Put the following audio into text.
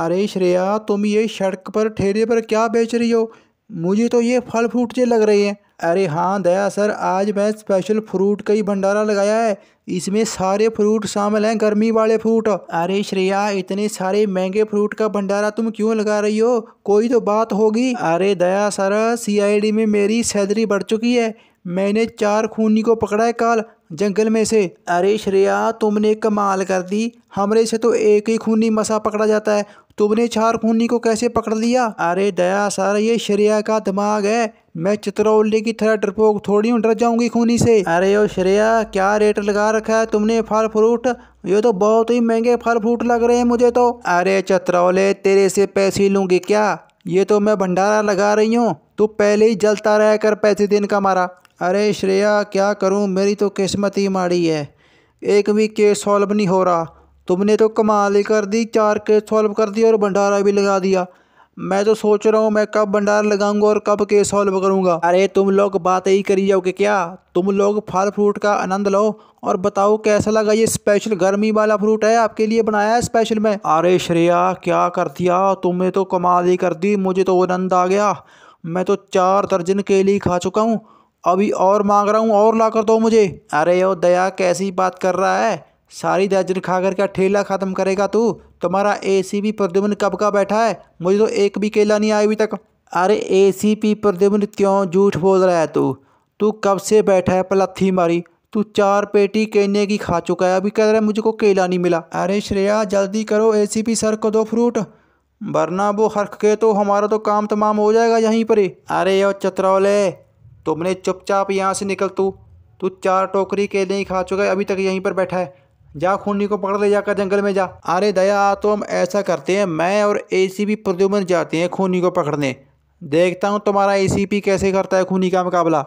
अरे श्रेया तुम ये सड़क पर ठेले पर क्या बेच रही हो मुझे तो ये फल फ्रूट से लग रहे हैं अरे हाँ दया सर आज मैं स्पेशल फ्रूट का ही भंडारा लगाया है इसमें सारे फ्रूट शामिल हैं गर्मी वाले फ्रूट अरे श्रेया इतने सारे महंगे फ्रूट का भंडारा तुम क्यों लगा रही हो कोई तो बात होगी अरे दया सर सीआईडी में मेरी सैलरी बढ़ चुकी है मैंने चार खूनी को पकड़ा है काल जंगल में से अरे श्रेया तुमने कमाल कर दी हमरे से तो एक ही खूनी मसा पकड़ा जाता है तुमने चार खूनी को कैसे पकड़ लिया अरे दया सर ये श्रेया का दिमाग है मैं चित्रौली की तरह डरपोक थोड़ी हूँ डर जाऊंगी खूनी से अरे ओ श्रेया क्या रेट लगा रखा है तुमने फल फ्रूट ये तो बहुत ही महंगे फल फ्रूट लग रहे हैं मुझे तो अरे चित्रौले तेरे से पैसे लूंगी क्या ये तो मैं भंडारा लगा रही हूँ तू पहले ही जलता रह कर पैसे देने का मारा अरे श्रेया क्या करूं मेरी तो किस्मत ही माड़ी है एक भी केस सॉल्व नहीं हो रहा तुमने तो कमाल ही कर दी चार केस सॉल्व कर दिया और भंडारा भी लगा दिया मैं तो सोच रहा हूँ मैं कब भंडारा लगाऊंगा और कब केस सॉल्व करूँगा अरे तुम लोग बात ही करी जाओगे क्या तुम लोग फल फ्रूट का आनंद लो और बताओ कैसा लगा ये स्पेशल गर्मी वाला फ्रूट है आपके लिए बनाया है स्पेशल में अरे श्रेया क्या कर दिया तुमने तो कमाल ही कर दी मुझे तो आनंद आ गया मैं तो चार दर्जन केली खा चुका हूँ अभी और मांग रहा हूँ और ला कर दो मुझे अरे ओ दया कैसी बात कर रहा है सारी दर्जन खा कर क्या ठेला ख़त्म करेगा तू तुम्हारा एसीपी प्रद्युमन कब का बैठा है मुझे तो एक भी केला नहीं आया अभी तक अरे एसीपी प्रद्युमन क्यों झूठ बोल रहा है तू तू कब से बैठा है पलथी मारी तू चार पेटी केने की खा चुका है अभी कह रहा है मुझे को केला नहीं मिला अरे श्रेया जल्दी करो पी सर को दो फ्रूट वरना वो हरख के तो हमारा तो काम तमाम हो जाएगा यहीं पर ही अरे यो चतरौले तुमने चुपचाप यहाँ से निकल तू तू चार टोकरी केले ही खा चुका है अभी तक यहीं पर बैठा है जा खूनी को पकड़ ले जाकर जंगल में जा अरे दया तो हम ऐसा करते हैं मैं और एसीपी प्रद्युमन जाते हैं खूनी को पकड़ने देखता हूँ तुम्हारा एसीपी कैसे करता है खूनी का मुकाबला